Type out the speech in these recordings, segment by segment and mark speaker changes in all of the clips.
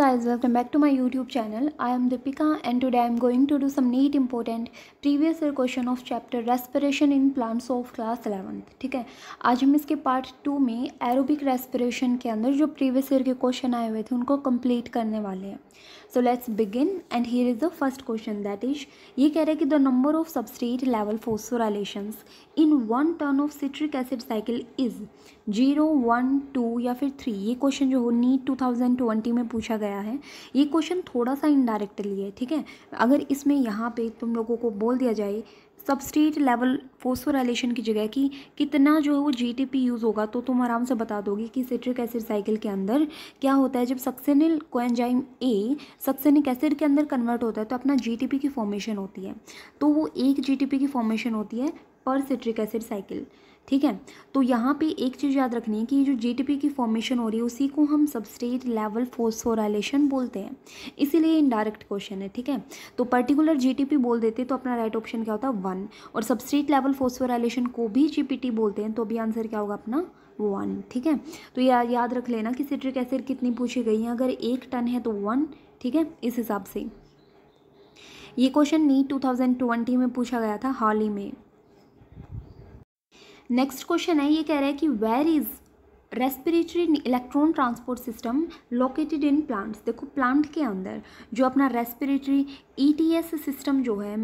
Speaker 1: guys welcome back to my youtube channel i am deepika and today i am going to do some neat important previous year question of chapter respiration in plants of class 11th theek hai aaj hum iske part 2 mein aerobic respiration ke andar jo previous year ke question aaye hue the unko complete karne wale hain so let's begin and here is the first question that is ये कह रहा है कि the number of substrate level phosphorylations in one turn of citric acid cycle is zero one two या फिर three ये question जो हो नीट टू थाउजेंड ट्वेंटी में पूछा गया है ये क्वेश्चन थोड़ा सा इनडायरेक्टली है ठीक है अगर इसमें यहाँ पे तुम लोगों को बोल दिया जाए सबस्टेट लेवल फोस्फोराइलेशन की जगह कि कितना जो है वो जीटीपी यूज़ होगा तो तुम आराम से बता दोगे कि सिट्रिक एसिड साइकिल के अंदर क्या होता है जब succinyl coenzyme a succinic acid के अंदर कन्वर्ट होता है तो अपना जीटीपी की फॉर्मेशन होती है तो वो एक जीटीपी की फॉर्मेशन होती है पर सिट्रिक एसिड साइकिल ठीक है तो यहाँ पे एक चीज़ याद रखनी है कि ये जो जीटीपी की फॉर्मेशन हो रही है उसी को हम सबस्टेट लेवल फोसोराइलेशन बोलते हैं इसीलिए इनडायरेक्ट क्वेश्चन है ठीक है तो पर्टिकुलर जीटीपी बोल देते तो अपना राइट ऑप्शन क्या होता है वन और सबस्टेट लेवल फोसोराइलेशन को भी जीपीटी बोलते हैं तो भी आंसर क्या होगा अपना वन ठीक है तो या, याद रख लेना कि सिट्रिक एसिड कितनी पूछी गई है अगर एक टन है तो वन ठीक है इस हिसाब से ये क्वेश्चन नीट टू में पूछा गया था हाल ही में नेक्स्ट क्वेश्चन है ये कह रहा है कि where is respiratory electron transport system located in plants देखो प्लांट के अंदर जो अपना रेस्पिरेटरी ईटीएस सिस्टम जो है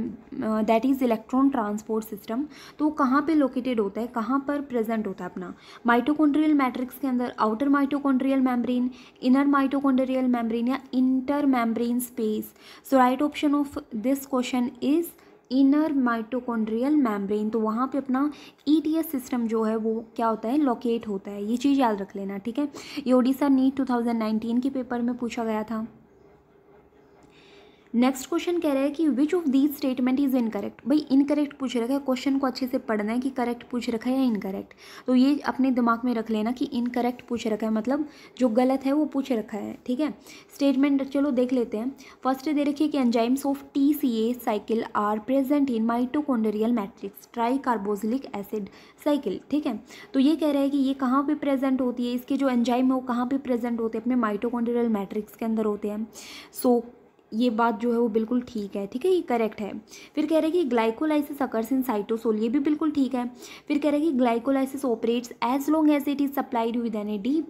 Speaker 1: that is electron transport system तो वो कहाँ पे लोकेटेड होता है कहाँ पर प्रेजेंट होता है अपना माइटोकॉन्ड्रियल मैट्रिक्स के अंदर outer mitochondrial membrane inner mitochondrial membrane या inter membrane space so right option of this question is inner mitochondrial membrane तो वहाँ पे अपना ई e सिस्टम जो है वो क्या होता है लोकेट होता है ये चीज़ याद रख लेना ठीक है ये ओडिशा नीट 2019 के पेपर में पूछा गया था नेक्स्ट क्वेश्चन कह रहा है कि which of these statement is incorrect भाई इनकरेक्ट पूछ रखा है क्वेश्चन को अच्छे से पढ़ना है कि करेक्ट पूछ रखा है या इनकरेक्ट तो ये अपने दिमाग में रख लेना कि इनकरेक्ट पूछ रखा है मतलब जो गलत है वो पूछ रखा है ठीक है स्टेटमेंट चलो देख लेते हैं फर्स्ट दे रखिए कि enzymes of T C A cycle are present in mitochondrial matrix tricarboxylic acid cycle ठीक है तो ये कह रहा है कि ये कहाँ पर प्रेजेंट होती है इसके जो एंजाइम है वो कहाँ पर प्रेजेंट होते हैं अपने माइटोकोन्ड्रियल मैट्रिक्स के अंदर होते हैं सो so, ये बात जो है वो बिल्कुल ठीक है ठीक है ये करेक्ट है फिर कह रहे हैं कि ग्लाइकोलाइसिस अकर्स इन साइटोसोल ये भी बिल्कुल ठीक है फिर कह रहे हैं कि glycolysis operates as long as it is supplied with N A D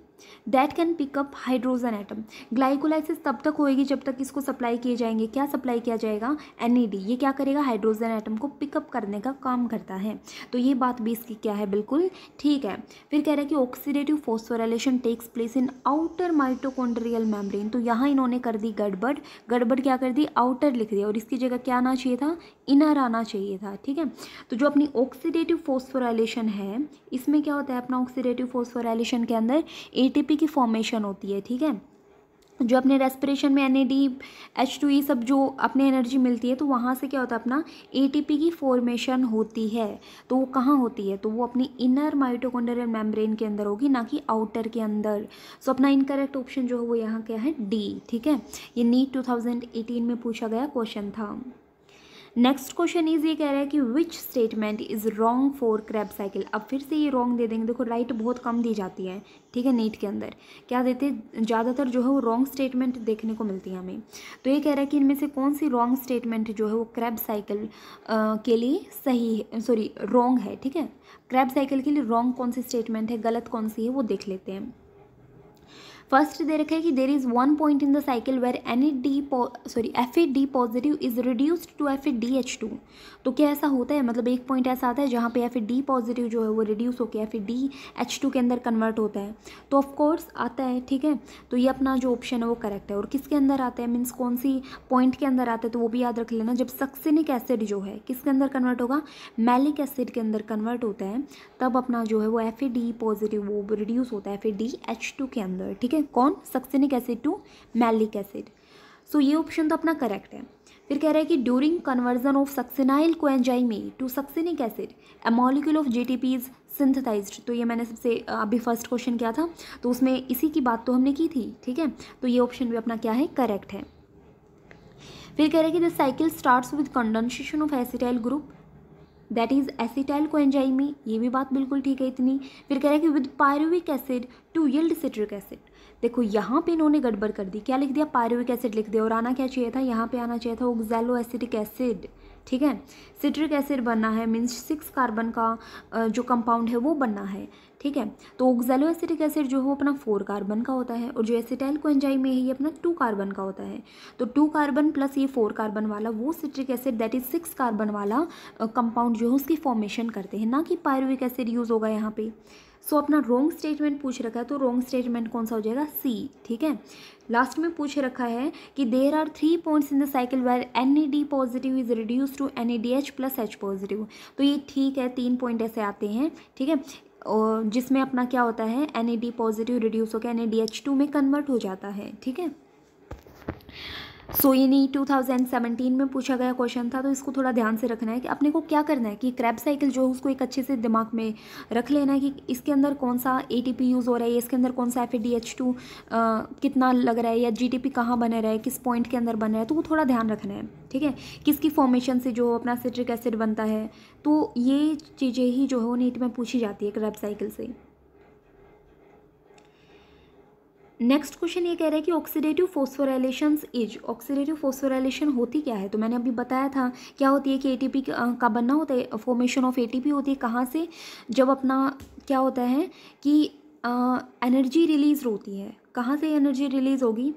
Speaker 1: that can pick up hydrogen atom glycolysis तब तक होएगी जब तक इसको सप्लाई किए जाएंगे क्या सप्लाई किया जाएगा एन e ये क्या करेगा हाइड्रोजन एटम को पिकअप करने का काम करता है तो ये बात भी इसकी क्या है बिल्कुल ठीक है फिर कह रहे हैं कि oxidative phosphorylation takes place in outer mitochondrial membrane तो यहाँ इन्होंने कर दी गड़बड़ गड़बड़ क्या कर दी आउटर लिख दिया और इसकी जगह क्या आना चाहिए था इनर आना चाहिए था ठीक है तो जो अपनी ऑक्सीडेटिव फोस्फोरेलेशन है इसमें क्या होता है अपना ऑक्सीडेटिव फोस्फोरेलेशन के अंदर एटीपी की फॉर्मेशन होती है ठीक है जो अपने रेस्पिरेशन में N A D H two e सब जो अपने एनर्जी मिलती है तो वहाँ से क्या होता है अपना ए टी पी की फॉर्मेशन होती है तो वो कहाँ होती है तो वो अपनी इनर माइटोकॉन्ड्रियल मेम्ब्रेन के अंदर होगी ना कि आउटर के अंदर सो अपना इनकरेक्ट ऑप्शन जो है वो यहाँ क्या है डी ठीक है ये नीट टू थाउजेंड एटीन में पूछा गया क्वेश्चन था नेक्स्ट क्वेश्चन इज ये कह रहा है कि which statement is wrong for Krebs cycle अब फिर से ये रॉन्ग दे देंगे देखो राइट right बहुत कम दी जाती है ठीक है नीट के अंदर क्या देते ज़्यादातर जो है वो रॉन्ग स्टेटमेंट देखने को मिलती है हमें तो ये कह रहा है कि इनमें से कौन सी रॉन्ग स्टेटमेंट जो है वो क्रैप साइकिल के लिए सही सॉरी रॉन्ग है ठीक है क्रैप साइकिल के लिए रॉन्ग कौन सी स्टेटमेंट है गलत कौन सी है वो देख लेते हैं फर्स्ट दे रखा है कि there is one point in the cycle where N E D sorry F A D positive is reduced to F A D H two तो क्या ऐसा होता है मतलब एक पॉइंट ऐसा आता है जहाँ पे एफ ए डी पॉजिटिव जो है वो रिड्यूस होकर F A D H two के अंदर कन्वर्ट होता है तो ऑफकोर्स आता है ठीक है तो ये अपना जो ऑप्शन है वो करेक्ट है और किसके अंदर आता है मीन्स कौन सी पॉइंट के अंदर आता है तो वो भी याद रख लेना जब सक्सिनिक एसिड जो है किसके अंदर कन्वर्ट होगा मैलिक एसिड के अंदर कन्वर्ट होता है तब अपना जो है वो एफ ए डी पॉजिटिव वो रिड्यूस होता है F A D H two के अंदर ठीक है हैं कौन succinic acid to malic acid so ये ऑप्शन तो अपना करेक्ट है फिर कह रहा है कि during conversion of succinyl coenzyme to succinic acid a molecule of G T P is synthesised तो ये मैंने सबसे अभी फर्स्ट क्वेश्चन किया था तो उसमें इसी की बात तो हमने की थी ठीक है तो ये ऑप्शन भी अपना क्या है करेक्ट है फिर कह रहे हैं कि the cycle starts with condensation of acetyl group that is acetyl co enzyme A ये भी बात बिल्कुल ठीक है इतनी फिर कह रहे हैं कि with pyruvic acid to yield citric acid देखो यहाँ पे इन्होंने गड़बड़ कर दी क्या लिख दिया पायरुविक एसिड लिख दिया और आना क्या चाहिए था यहाँ पे आना चाहिए था ओग्जैलो एसिडिक एसिड ठीक है सिट्रिक एसिड बनना है मीन्स सिक्स कार्बन का जो कंपाउंड है वो बनना है ठीक है तो ओक्जैलो एसिडिक एसिड जो है वो अपना फोर कार्बन का होता है और जो एसिटाइल को में है ये अपना टू कार्बन का होता है तो टू कार्बन प्लस ये फोर कार्बन वाला वो citric acid that is six carbon वाला कंपाउंड जो है उसकी फॉर्मेशन करते हैं ना कि पायरुविक एसिड यूज़ होगा यहाँ पे सो so, अपना रोंग स्टेटमेंट पूछ रखा है तो रॉन्ग स्टेटमेंट कौन सा हो जाएगा सी ठीक है लास्ट में पूछ रखा है कि there are three points in the cycle where N E D positive is reduce to N E D H plus H positive तो ये ठीक है तीन पॉइंट ऐसे आते हैं ठीक है और जिसमें अपना क्या होता है एन ई डी पॉजिटिव रिड्यूस होकर एन ई डी एच टू में कन्वर्ट हो जाता है ठीक है सो नहीं टू में पूछा गया क्वेश्चन था तो इसको थोड़ा ध्यान से रखना है कि अपने को क्या करना है कि क्रैप साइकिल जो है उसको एक अच्छे से दिमाग में रख लेना है कि इसके अंदर कौन सा ए यूज़ हो रहा है इसके अंदर कौन सा एफ कितना लग रहा है या जी टी कहाँ बने रहा है किस पॉइंट के अंदर बन रहा है तो वो थोड़ा ध्यान रखना है ठीक है किसकी फॉर्मेशन से जो अपना सिट्रिक एसिड बनता है तो ये चीज़ें ही जो है वो नीट में पूछी जाती है क्रैप साइकिल से नेक्स्ट क्वेश्चन ये कह रहा है कि oxidative phosphorylation is oxidative phosphorylation होती क्या है तो मैंने अभी बताया था क्या होती है कि एटीपी का बनना होता है फॉर्मेशन ऑफ एटीपी होती है कहाँ से जब अपना क्या होता है कि एनर्जी रिलीज होती है कहाँ से एनर्जी रिलीज होगी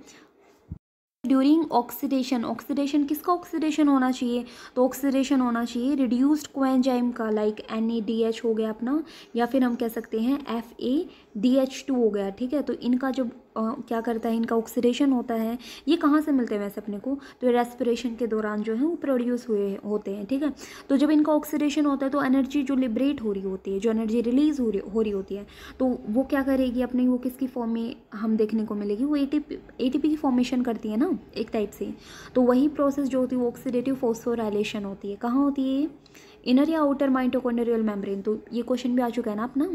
Speaker 1: ड्यूरिंग ऑक्सीडेशन ऑक्सीडेशन किसका ऑक्सीडेशन होना चाहिए तो ऑक्सीडेशन होना चाहिए रिड्यूस्ड क्वेंजाइम का like N A D H हो गया अपना या फिर हम कह सकते हैं F A D H two हो गया ठीक है तो इनका जब क्या करता है इनका ऑक्सीडेशन होता है ये कहाँ से मिलते हैं वैसे अपने को तो रेस्पिरेशन के दौरान जो है वो प्रोड्यूस हुए होते हैं ठीक है तो जब इनका ऑक्सीडेशन होता है तो एनर्जी जो लिबरेट हो रही होती है जो एनर्जी रिलीज हो रही हो रही होती है तो वो क्या करेगी अपने वो किसकी फॉर्म में हम देखने को मिलेगी वो ए टी की फॉर्मेशन करती है ना एक टाइप से तो वही प्रोसेस जो होती है वो ऑक्सीडेटिव फोस्फोराइलेशन होती है कहाँ होती है इनर या आउटर माइटोकॉन्ड्रियल मेम्ब्रेन तो ये क्वेश्चन भी आ चुका है ना अपना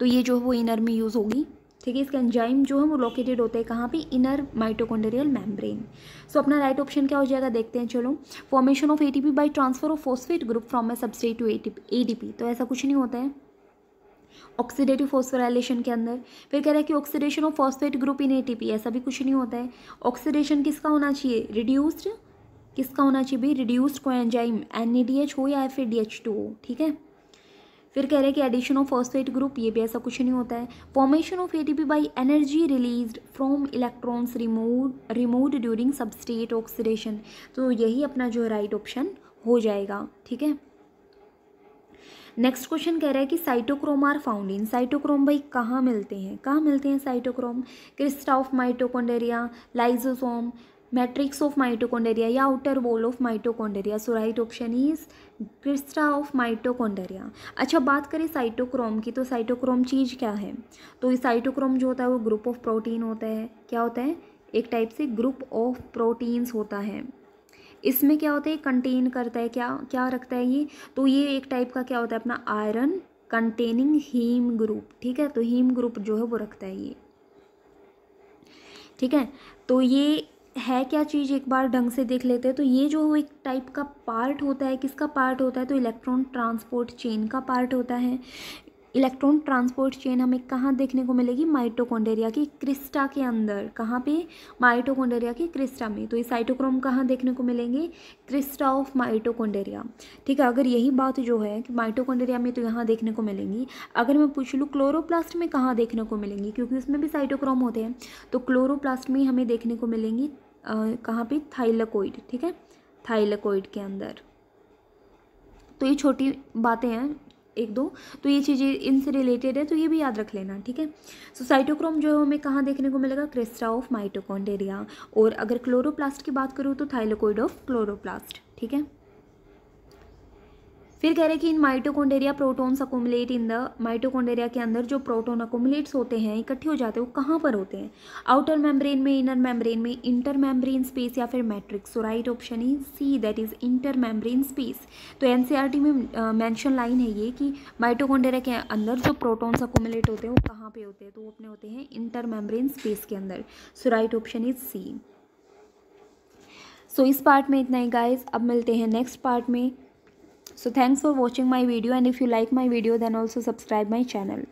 Speaker 1: तो ये जो है वो इनर में यूज़ होगी ठीक है इसके एंजाइम जो है वो लोकेटेड होते हैं कहाँ पे इनर माइटोकॉन्ड्रियल मेम्ब्रेन सो अपना राइट ऑप्शन क्या हो जाएगा देखते हैं चलो formation of ATP by transfer of phosphate group from a substrate to ATP तो ऐसा कुछ नहीं होता है ऑक्सीडेटिव फोस्फोराइलेशन के अंदर फिर कह रहा है कि oxidation of phosphate group in a ऐसा भी कुछ नहीं होता है ऑक्सीडेशन किसका होना चाहिए रिड्यूस्ड किसका होना चाहिए भाई रिड्यूस्ड को एनजाइम एन हो या फिर डी ठीक है फिर कह रहे हैं कि एडिशन ऑफ फॉस्फेट ग्रुप ये भी ऐसा कुछ नहीं होता है formation of ATP by energy release from electrons remove remove during substrate oxidation तो यही अपना जो राइट ऑप्शन हो जाएगा ठीक है नेक्स्ट क्वेश्चन कह रहा है कि cytochrome are found in cytochrome भाई कहाँ मिलते हैं कहाँ मिलते हैं cytochrome crista of mitochondria lysosome matrix of mitochondria या outer wall of mitochondria so right option is crista of mitochondria अच्छा बात करें साइटोक्रोम की तो साइटोक्रोम चीज़ क्या है तो ये साइटोक्रोम जो होता है वो ग्रुप ऑफ प्रोटीन होता है क्या होता है एक टाइप से ग्रुप ऑफ प्रोटीन्स होता है इसमें क्या होता है कंटेन करता है क्या क्या रखता है ये तो ये एक टाइप का क्या होता है अपना आयरन कंटेनिंग हीम ग्रुप ठीक है तो हीम ग्रुप जो है वो रखता है ये ठीक है तो ये है क्या चीज़ एक बार ढंग से देख लेते हैं तो ये जो एक टाइप का पार्ट होता है किसका पार्ट होता है तो इलेक्ट्रॉन ट्रांसपोर्ट चेन का पार्ट होता है इलेक्ट्रॉन ट्रांसपोर्ट चेन हमें कहाँ देखने को मिलेगी माइटोकोंडेरिया की क्रिस्टा के अंदर कहाँ पे माइटोकोंडेरिया की क्रिस्टा में तो ये साइटोक्रोम कहाँ देखने को मिलेंगे क्रिस्टा ऑफ माइटोकोंडेरिया ठीक है अगर यही बात जो है कि माइटोकोंडेरिया में तो यहाँ देखने को मिलेंगी अगर मैं पूछ लूँ क्लोरोप्लास्ट में कहाँ देखने को मिलेंगी क्योंकि उसमें भी साइटोक्रोम होते हैं तो क्लोरोप्लास्ट में हमें देखने को मिलेंगी कहाँ पे थाइलकोइड ठीक है थाइलकोइड के अंदर तो ये छोटी बातें हैं एक दो तो ये चीज़ें इनसे रिलेटेड है तो ये भी याद रख लेना ठीक है सो साइटोक्रोम जो है हमें कहाँ देखने को मिलेगा क्रिस्टा ऑफ माइटोकॉन्डेरिया और अगर क्लोरोप्लास्ट की बात करूँ तो थाइलोकोइड ऑफ क्लोरोप्लास्ट ठीक है फिर कह रहे हैं कि इन माइटोकोंडेरिया प्रोटोन्स अकोमलेट इन द माइटोकोंडेरिया के अंदर जो प्रोटोन अकोमलेट्स होते हैं इकट्ठे हो जाते हैं वो कहाँ पर होते हैं आउटर मेम्ब्रेन में इनर मेम्ब्रेन में इंटर मेम्ब्रेन स्पेस या फिर matrix so right option is C that is inter membrane space तो एनसीईआरटी e में मैंशन uh, लाइन है ये कि माइटोकोंडेरिया के अंदर जो प्रोटोन्स अकोमलेट होते हैं वो कहाँ पर होते हैं तो वो अपने होते हैं इंटर मेम्ब्रेन स्पेस के अंदर so right option is C so इस पार्ट में इतना ही गाइज अब मिलते हैं नेक्स्ट पार्ट में so thanks for watching my video and if you like my video then also subscribe my channel